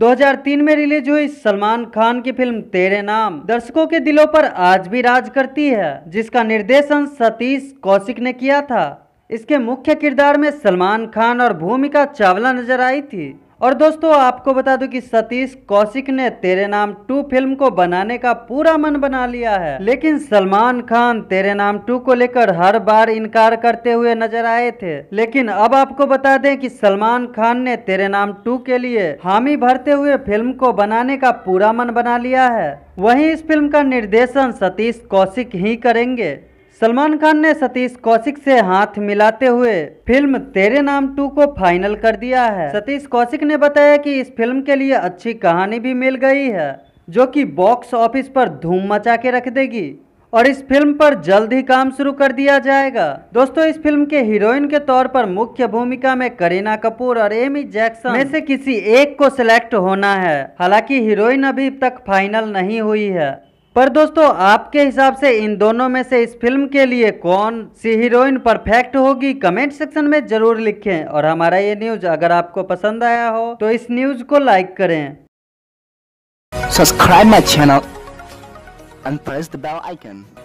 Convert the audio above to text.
2003 में रिलीज हुई सलमान खान की फिल्म तेरे नाम दर्शकों के दिलों पर आज भी राज करती है जिसका निर्देशन सतीश कौशिक ने किया था इसके मुख्य किरदार में सलमान खान और भूमिका चावला नजर आई थी और दोस्तों आपको बता दूं कि सतीश कौशिक ने तेरे नाम टू फिल्म को बनाने का पूरा मन बना लिया है लेकिन सलमान खान तेरे नाम टू को लेकर हर बार इनकार करते हुए नजर आए थे लेकिन अब आपको बता दें कि सलमान खान ने तेरे नाम टू के लिए हामी भरते हुए फिल्म को बनाने का पूरा मन बना लिया है वहीं इस फिल्म का निर्देशन सतीश कौशिक ही करेंगे सलमान खान ने सतीश कौशिक से हाथ मिलाते हुए फिल्म तेरे नाम टू को फाइनल कर दिया है सतीश कौशिक ने बताया कि इस फिल्म के लिए अच्छी कहानी भी मिल गई है जो कि बॉक्स ऑफिस पर धूम मचा के रख देगी और इस फिल्म पर जल्द ही काम शुरू कर दिया जाएगा दोस्तों इस फिल्म के हीरोइन के तौर पर मुख्य भूमिका में करीना कपूर और एमी जैक्सन में से किसी एक को सिलेक्ट होना है हालांकि हीरोइन अभी तक फाइनल नहीं हुई है पर दोस्तों आपके हिसाब से इन दोनों में से इस फिल्म के लिए कौन सी हीरोइन परफेक्ट होगी कमेंट सेक्शन में जरूर लिखें और हमारा ये न्यूज अगर आपको पसंद आया हो तो इस न्यूज को लाइक करें सब्सक्राइब माई चैनल